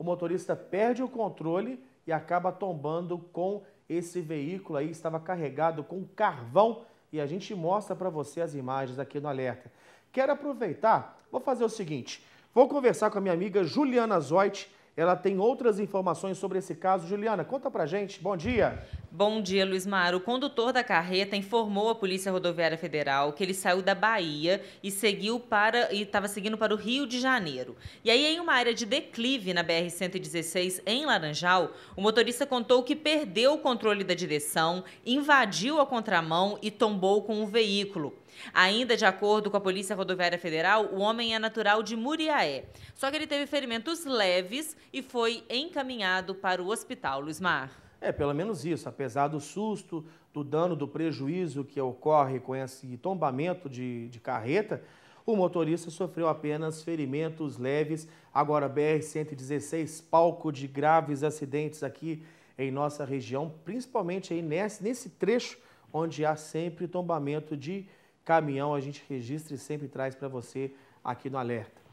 o motorista perde o controle e acaba tombando com esse veículo aí, estava carregado com carvão e a gente mostra para você as imagens aqui no Alerta. Quero aproveitar, vou fazer o seguinte, vou conversar com a minha amiga Juliana Zoit, ela tem outras informações sobre esse caso. Juliana, conta pra gente. Bom dia. Bom dia, Luiz Mar. O condutor da carreta informou a Polícia Rodoviária Federal que ele saiu da Bahia e seguiu para e estava seguindo para o Rio de Janeiro. E aí, em uma área de declive na BR 116 em Laranjal, o motorista contou que perdeu o controle da direção, invadiu a contramão e tombou com o um veículo. Ainda de acordo com a Polícia Rodoviária Federal, o homem é natural de Muriaé. Só que ele teve ferimentos leves e foi encaminhado para o hospital Luiz Mar. É, pelo menos isso, apesar do susto, do dano, do prejuízo que ocorre com esse tombamento de, de carreta, o motorista sofreu apenas ferimentos leves. Agora, BR-116, palco de graves acidentes aqui em nossa região, principalmente aí nesse, nesse trecho onde há sempre tombamento de caminhão. A gente registra e sempre traz para você aqui no Alerta.